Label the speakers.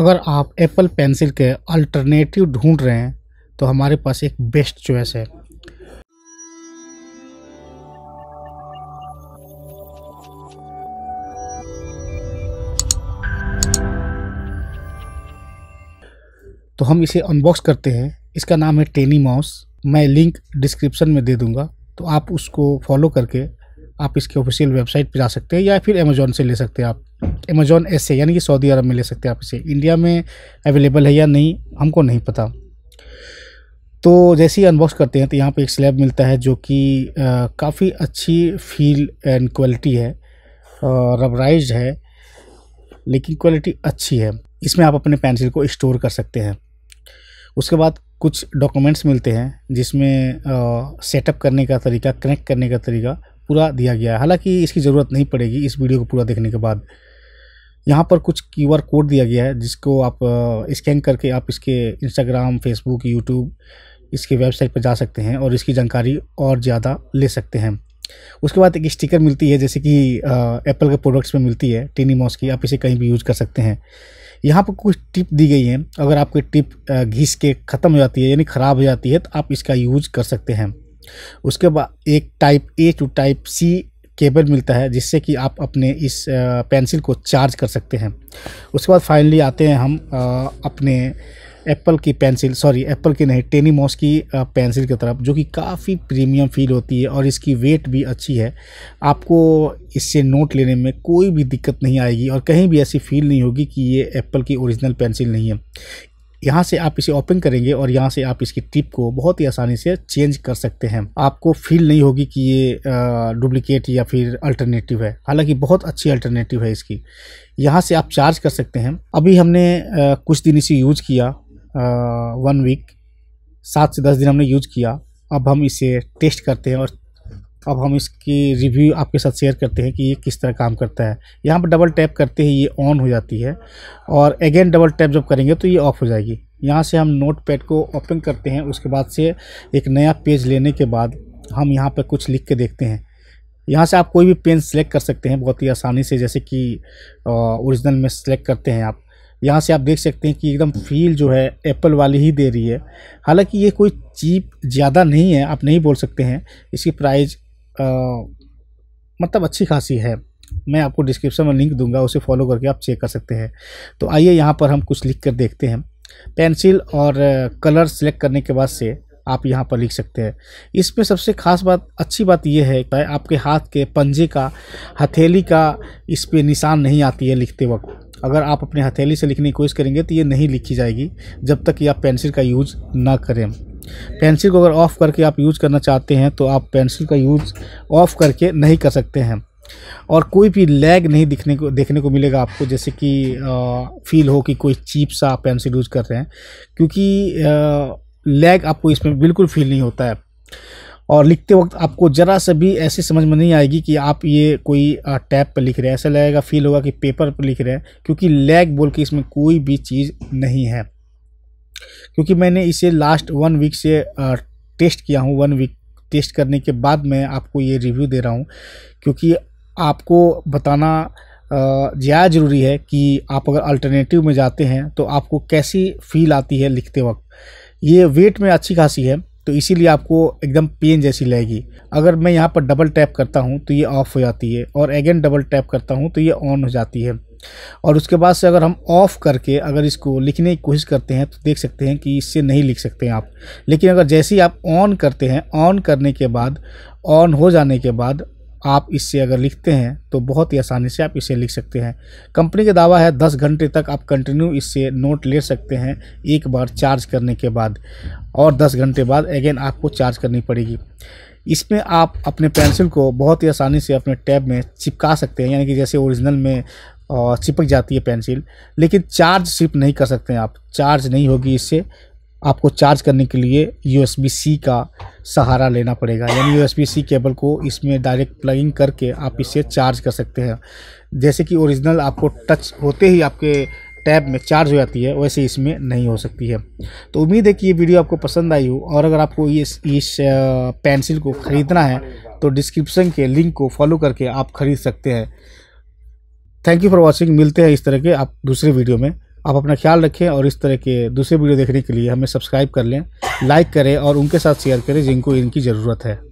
Speaker 1: अगर आप Apple pencil के अल्टरनेटिव ढूंढ रहे हैं तो हमारे पास एक बेस्ट चॉइस है तो हम इसे अनबॉक्स करते हैं इसका नाम है टेनी माउस मैं लिंक डिस्क्रिप्शन में दे दूंगा तो आप उसको फॉलो करके आप इसके ऑफिशियल वेबसाइट पर जा सकते हैं या फिर अमेज़ोन से ले सकते हैं आप अमेज़ोन एस से यानी कि सऊदी अरब में ले सकते हैं आप इसे इंडिया में अवेलेबल है या नहीं हमको नहीं पता तो जैसे ही अनबॉक्स करते हैं तो यहाँ पे एक स्लैब मिलता है जो कि काफ़ी अच्छी फील एंड क्वालिटी है रबराइज है लेकिन क्वालिटी अच्छी है इसमें आप अपने पेंसिल को स्टोर कर सकते हैं उसके बाद कुछ डॉक्यूमेंट्स मिलते हैं जिसमें सेटअप करने का तरीका कनेक्ट करने का तरीका पूरा दिया गया है हालांकि इसकी ज़रूरत नहीं पड़ेगी इस वीडियो को पूरा देखने के बाद यहाँ पर कुछ क्यूआर कोड दिया गया है जिसको आप स्कैन करके आप इसके इंस्टाग्राम फेसबुक यूट्यूब इसके वेबसाइट पर जा सकते हैं और इसकी जानकारी और ज़्यादा ले सकते हैं उसके बाद एक स्टिकर मिलती है जैसे कि एप्पल के प्रोडक्ट्स में मिलती है टीनी मॉस की आप इसे कहीं भी यूज कर सकते हैं यहाँ पर कुछ टिप दी गई है अगर आपकी टिप घिस के ख़त्म हो जाती है यानी ख़राब हो जाती है तो आप इसका यूज कर सकते हैं उसके बाद एक type A to type C cable मिलता है जिससे कि आप अपने इस पेंसिल को चार्ज कर सकते हैं उसके बाद फाइनली आते हैं हम अपने एप्पल की पेंसिल सॉरी एप्पल की नहीं टेनीमोस की पेंसिल की तरफ जो कि काफ़ी प्रीमियम फील होती है और इसकी वेट भी अच्छी है आपको इससे नोट लेने में कोई भी दिक्कत नहीं आएगी और कहीं भी ऐसी फील नहीं होगी कि ये एप्पल की ओरिजिनल पेंसिल नहीं है यहाँ से आप इसे ओपन करेंगे और यहाँ से आप इसकी टिप को बहुत ही आसानी से चेंज कर सकते हैं आपको फील नहीं होगी कि ये डुप्लिकेट या फिर अल्टरनेटिव है हालांकि बहुत अच्छी अल्टरनेटिव है इसकी यहाँ से आप चार्ज कर सकते हैं अभी हमने आ, कुछ दिन इसे यूज किया वन वीक सात से दस दिन हमने यूज किया अब हम इसे टेस्ट करते हैं और अब हम इसकी रिव्यू आपके साथ शेयर करते हैं कि ये किस तरह काम करता है यहाँ पर डबल टैप करते ही ये ऑन हो जाती है और अगेन डबल टैप जब करेंगे तो ये ऑफ हो जाएगी यहाँ से हम नोट पैड को ओपन करते हैं उसके बाद से एक नया पेज लेने के बाद हम यहाँ पर कुछ लिख के देखते हैं यहाँ से आप कोई भी पेन सेलेक्ट कर सकते हैं बहुत ही आसानी से जैसे कि ओरिजिनल में सेलेक्ट करते हैं आप यहाँ से आप देख सकते हैं कि एकदम फील जो है एप्पल वाली ही दे रही है हालांकि ये कोई चीप ज़्यादा नहीं है आप नहीं बोल सकते हैं इसकी प्राइस मतलब अच्छी खासी है मैं आपको डिस्क्रिप्शन में लिंक दूंगा उसे फॉलो करके आप चेक कर सकते हैं तो आइए यहाँ पर हम कुछ लिख कर देखते हैं पेंसिल और कलर सेलेक्ट करने के बाद से आप यहाँ पर लिख सकते हैं इसमें सबसे खास बात अच्छी बात यह है कि आपके हाथ के पंजे का हथेली का इस पर निशान नहीं आती है लिखते वक्त अगर आप अपने हथेली से लिखने की कोशिश करेंगे तो ये नहीं लिखी जाएगी जब तक कि आप पेंसिल का यूज़ ना करें पेंसिल को अगर ऑफ़ करके आप यूज़ करना चाहते हैं तो आप पेंसिल का यूज़ ऑफ़ करके नहीं कर सकते हैं और कोई भी लैग नहीं दिखने को देखने को मिलेगा आपको जैसे कि फील हो कि कोई चीप सा पेंसिल यूज़ कर रहे हैं क्योंकि लैग आपको इसमें बिल्कुल फील नहीं होता है और लिखते वक्त आपको ज़रा से भी ऐसी समझ में नहीं आएगी कि आप ये कोई टैब पर लिख रहे हैं ऐसा लगेगा फील होगा कि पेपर पर लिख रहे हैं क्योंकि लैग बोल के इसमें कोई भी चीज़ नहीं है क्योंकि मैंने इसे लास्ट वन वीक से टेस्ट किया हूँ वन वीक टेस्ट करने के बाद मैं आपको ये रिव्यू दे रहा हूँ क्योंकि आपको बताना ज़्यादा ज़रूरी है कि आप अगर अल्टरनेटिव में जाते हैं तो आपको कैसी फील आती है लिखते वक्त ये वेट में अच्छी खासी है तो इसीलिए आपको एकदम पेन जैसी लगेगी अगर मैं यहाँ पर डबल टैप करता हूँ तो ये ऑफ़ हो जाती है और अगेन डबल टैप करता हूँ तो ये ऑन हो जाती है और उसके बाद से अगर हम ऑफ़ करके अगर इसको लिखने की कोशिश करते हैं तो देख सकते हैं कि इससे नहीं लिख सकते हैं आप लेकिन अगर जैसे ही आप ऑन करते हैं ऑन करने के बाद ऑन हो जाने के बाद आप इससे अगर लिखते हैं तो बहुत ही आसानी से आप इसे लिख सकते हैं कंपनी का दावा है दस घंटे तक आप कंटिन्यू इससे नोट ले सकते हैं एक बार चार्ज करने के बाद और दस घंटे बाद अगेन आपको चार्ज करनी पड़ेगी इसमें आप अपने पेंसिल को बहुत ही आसानी से अपने टैब में चिपका सकते हैं यानी कि जैसे ओरिजिनल में चिपक जाती है पेंसिल लेकिन चार्ज सिर्फ नहीं कर सकते हैं आप चार्ज नहीं होगी इससे आपको चार्ज करने के लिए यू सी का सहारा लेना पड़ेगा यानी यू सी केबल को इसमें डायरेक्ट प्लगिंग करके आप इसे चार्ज कर सकते हैं जैसे कि ओरिजिनल आपको टच होते ही आपके टैब में चार्ज हो जाती है वैसे इसमें नहीं हो सकती है तो उम्मीद है कि ये वीडियो आपको पसंद आई हो और अगर आपको इस इस पेंसिल को ख़रीदना है तो डिस्क्रिप्शन के लिंक को फॉलो करके आप ख़रीद सकते हैं थैंक यू फॉर वॉचिंग मिलते हैं इस तरह के आप दूसरे वीडियो में आप अपना ख्याल रखें और इस तरह के दूसरे वीडियो देखने के लिए हमें सब्सक्राइब कर लें लाइक करें और उनके साथ शेयर करें जिनको इनकी ज़रूरत है